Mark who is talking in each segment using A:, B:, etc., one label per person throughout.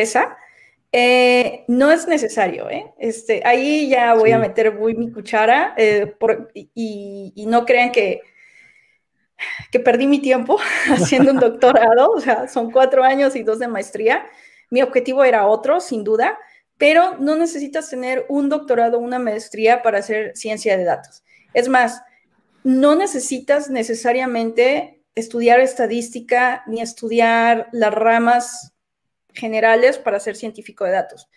A: esa, eh, no es necesario, ¿eh? Este, ahí ya voy a meter voy mi cuchara eh, y, no crean que, que perdí mi tiempo haciendo un doctorado, o sea, son cuatro años y dos de maestría. Mi objetivo era otro, sin duda, pero no necesitas tener un doctorado, una maestría para hacer ciencia de datos. Es más, no necesitas necesariamente estudiar estadística ni estudiar las ramas generales para ser científico de datos.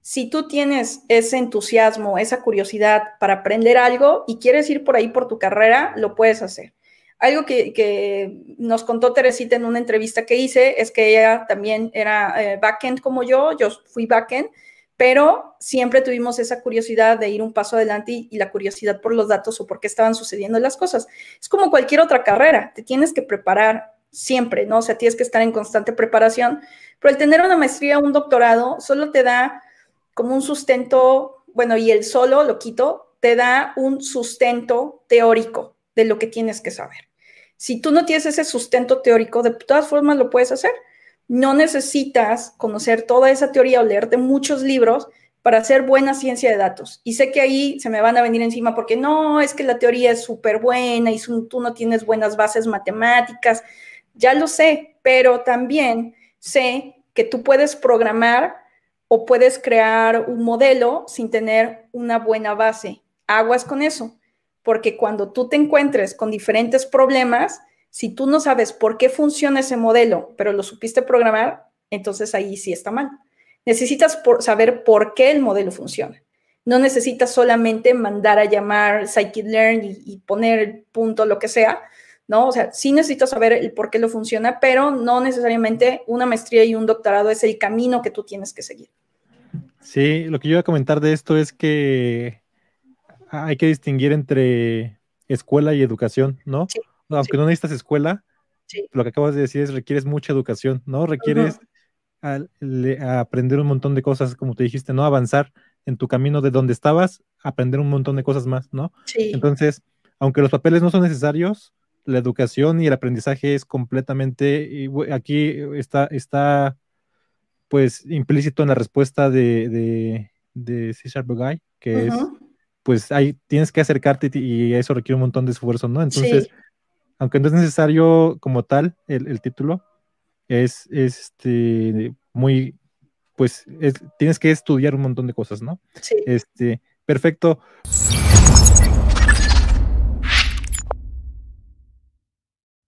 A: Si tú tienes ese entusiasmo, esa curiosidad para aprender algo y quieres ir por ahí por tu carrera, lo puedes hacer. Algo que, nos contó Teresita en una entrevista que hice es que ella también era eh, backend como yo, yo fui backend, pero siempre tuvimos esa curiosidad de ir un paso adelante y, y, la curiosidad por los datos o por qué estaban sucediendo las cosas. Es como cualquier otra carrera, te tienes que preparar siempre, ¿no? O sea, tienes que estar en constante preparación, pero el tener una maestría, o un doctorado, solo te da como un sustento, bueno, y el solo, lo quito, te da un sustento teórico de lo que tienes que saber. Si tú no tienes ese sustento teórico, de todas formas lo puedes hacer. No necesitas conocer toda esa teoría o leerte muchos libros para hacer buena ciencia de datos. Y sé que ahí se me van a venir encima porque no, es que la teoría es súper buena y tú no tienes buenas bases matemáticas ya lo sé, pero también sé que tú puedes programar o puedes crear un modelo sin tener una buena base. Aguas con eso, porque cuando tú te encuentres con diferentes problemas, si tú no sabes por qué funciona ese modelo, pero lo supiste programar, entonces ahí sí está mal. Necesitas saber por qué el modelo funciona. No necesitas solamente mandar a llamar Scikit-learn y poner el punto, lo que sea, ¿no? O sea, sí necesitas saber el por qué lo funciona, pero no necesariamente una maestría y un doctorado es el camino que tú tienes que seguir.
B: Sí, lo que yo iba a comentar de esto es que hay que distinguir entre escuela y educación, ¿no? Aunque no necesitas escuela, lo que acabas de decir es requieres mucha educación, ¿no? Requieres aprender un montón de cosas, como te dijiste, ¿no? Avanzar en tu camino de donde estabas, aprender un montón de cosas más, ¿no?
A: Entonces,
B: aunque los papeles no son necesarios, la educación y el aprendizaje es completamente, aquí está, está pues implícito en la respuesta de, de, de C que es, pues ahí tienes que acercarte y eso requiere un montón de esfuerzo, ¿no? Entonces, aunque no es necesario como tal el, título, es, este, muy, pues tienes que estudiar un montón de cosas, ¿no? Sí. Este, perfecto.